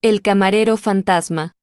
El camarero fantasma.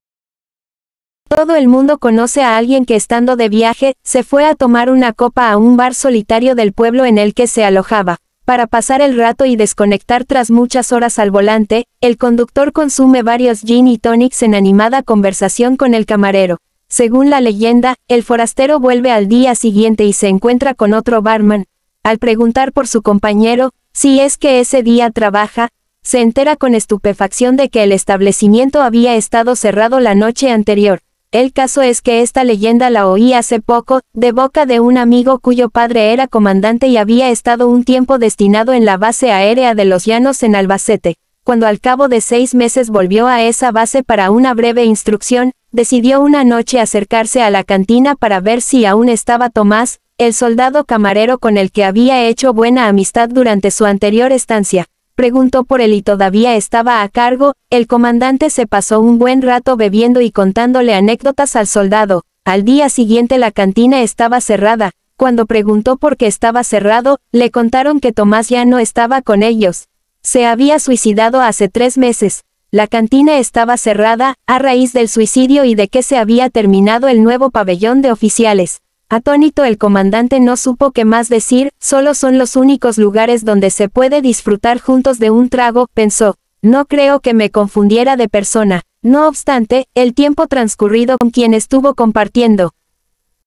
Todo el mundo conoce a alguien que estando de viaje, se fue a tomar una copa a un bar solitario del pueblo en el que se alojaba. Para pasar el rato y desconectar tras muchas horas al volante, el conductor consume varios gin y tonics en animada conversación con el camarero. Según la leyenda, el forastero vuelve al día siguiente y se encuentra con otro barman. Al preguntar por su compañero, si es que ese día trabaja, se entera con estupefacción de que el establecimiento había estado cerrado la noche anterior. El caso es que esta leyenda la oí hace poco, de boca de un amigo cuyo padre era comandante y había estado un tiempo destinado en la base aérea de los Llanos en Albacete. Cuando al cabo de seis meses volvió a esa base para una breve instrucción, decidió una noche acercarse a la cantina para ver si aún estaba Tomás, el soldado camarero con el que había hecho buena amistad durante su anterior estancia preguntó por él y todavía estaba a cargo, el comandante se pasó un buen rato bebiendo y contándole anécdotas al soldado. Al día siguiente la cantina estaba cerrada, cuando preguntó por qué estaba cerrado, le contaron que Tomás ya no estaba con ellos. Se había suicidado hace tres meses. La cantina estaba cerrada, a raíz del suicidio y de que se había terminado el nuevo pabellón de oficiales. Atónito el comandante no supo qué más decir, solo son los únicos lugares donde se puede disfrutar juntos de un trago, pensó. No creo que me confundiera de persona. No obstante, el tiempo transcurrido con quien estuvo compartiendo,